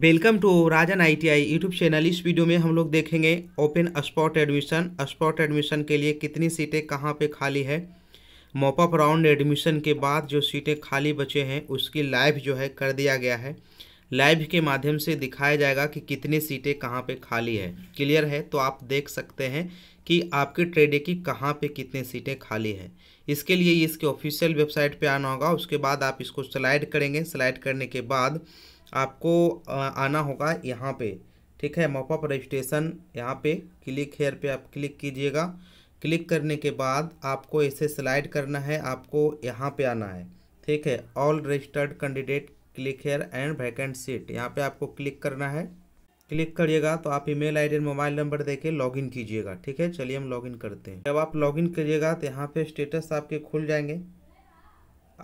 welcome to Rajan ITI YouTube channel इस video में हम लोग देखेंगे open spot admission spot admission के लिए कितनी सीटें कहाँ पे खाली है मॉपअप राउंड एडमिशन के बाद जो सीटें खाली बचे हैं उसकी लाइव जो है कर दिया गया है लाइव के माध्यम से दिखाया जाएगा कि कितनी सीटें कहाँ पे खाली है क्लियर है तो आप देख सकते हैं कि आपके ट्रेडे की कहाँ पर कितनी सीटें खाली हैं इसके लिए इसके ऑफिशियल वेबसाइट पे आना होगा उसके बाद आप इसको स्लाइड करेंगे स्लाइड करने के बाद आपको आना होगा यहाँ पे ठीक है मॉपअप रजिस्ट्रेशन यहाँ पे क्लिक हेयर पे आप क्लिक कीजिएगा क्लिक करने के बाद आपको इसे स्लाइड करना है आपको यहाँ पे आना है ठीक है all registered candidate click here and vacant seat यहाँ पे आपको क्लिक करना है क्लिक करिएगा तो आप ईमेल आईडी और मोबाइल नंबर देके लॉगिन कीजिएगा ठीक है चलिए हम लॉगिन करते हैं जब आप लॉगिन करिएगा तो यहाँ पे स्टेटस आपके खुल जाएंगे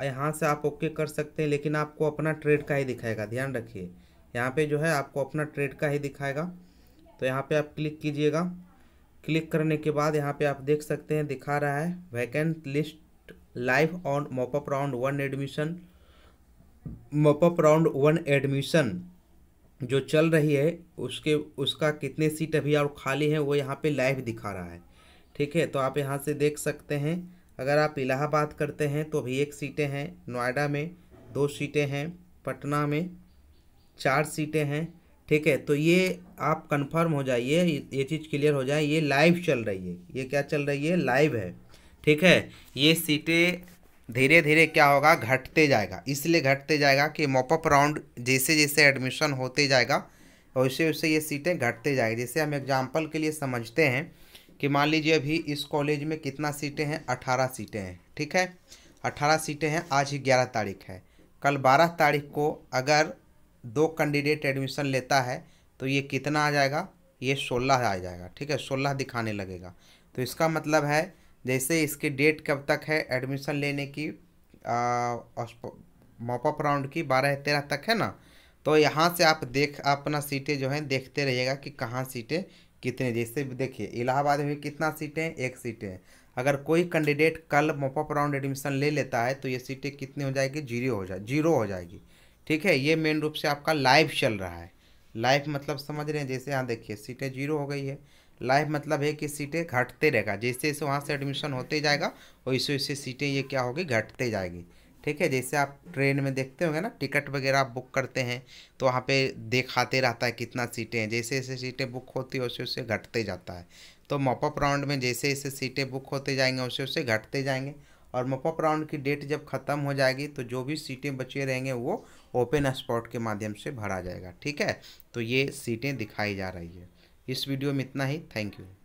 यहाँ से आप ओके कर सकते हैं लेकिन आपको अपना ट्रेड का ही दिखाएगा ध्यान रखिए यहाँ पे जो है आपको अपना ट्रेड का ही दिखाएगा तो यहाँ पे आप क्लिक कीजिएगा क्लिक करने के बाद यहाँ पे आप देख सकते हैं दिखा रहा है vacant list live on mop up round one admission mop up round one admission जो चल रही है उसके उसका कितने सीट अभी और खाली है वो यहाँ पर लाइव दिखा रहा है ठीक है तो आप यहाँ से देख सकते हैं अगर आप इलाहाबाद करते हैं तो भी एक सीटें हैं नोएडा में दो सीटें हैं पटना में चार सीटें हैं ठीक है तो ये आप कंफर्म हो जाइए ये चीज़ क्लियर हो जाए ये लाइव चल रही है ये क्या चल रही है लाइव है ठीक है ये सीटें धीरे धीरे क्या होगा घटते जाएगा इसलिए घटते जाएगा कि मॉपअप राउंड जैसे जैसे एडमिशन होते जाएगा वैसे वैसे ये सीटें घटते जाएगी जैसे हम एग्जाम्पल के लिए समझते हैं कि मान लीजिए अभी इस कॉलेज में कितना सीटें हैं अठारह सीटें हैं ठीक है अठारह सीटें हैं आज ही ग्यारह तारीख है कल बारह तारीख को अगर दो कैंडिडेट एडमिशन लेता है तो ये कितना आ जाएगा ये सोलह आ जाएगा ठीक है सोलह दिखाने लगेगा तो इसका मतलब है जैसे इसकी डेट कब तक है एडमिशन लेने की मॉपअप राउंड की बारह तेरह तक है ना तो यहाँ से आप देख अपना सीटें जो हैं देखते रहिएगा कि कहाँ सीटें कितने जैसे देखिए इलाहाबाद में कितना सीटें एक सीटें अगर कोई कैंडिडेट कल मोपअप राउंड एडमिशन ले लेता है तो ये सीटें कितनी हो जाएगी जीरो हो जाए जीरो हो जाएगी ठीक है ये मेन रूप से आपका लाइव चल रहा है लाइव मतलब समझ रहे हैं जैसे यहाँ देखिए सीटें जीरो हो गई है लाइव मतलब है कि सीटें घटते रहेगा जैसे जैसे वहाँ से एडमिशन होते जाएगा वैसे वैसे सीटें ये क्या होगी घटते जाएगी ठीक है जैसे आप ट्रेन में देखते होंगे ना टिकट वगैरह आप बुक करते हैं तो वहाँ पे दिखाते रहता है कितना सीटें हैं जैसे जैसे सीटें बुक होती है वैसे उसे घटते जाता है तो मॉपअप राउंड में जैसे जैसे सीटें बुक होते जाएंगे वैसे उसे घटते जाएंगे और मॉपअप राउंड की डेट जब ख़त्म हो जाएगी तो जो भी सीटें बचे रहेंगे वो ओपन स्पॉट के माध्यम से भरा जाएगा ठीक है तो ये सीटें दिखाई जा रही है इस वीडियो में इतना ही थैंक यू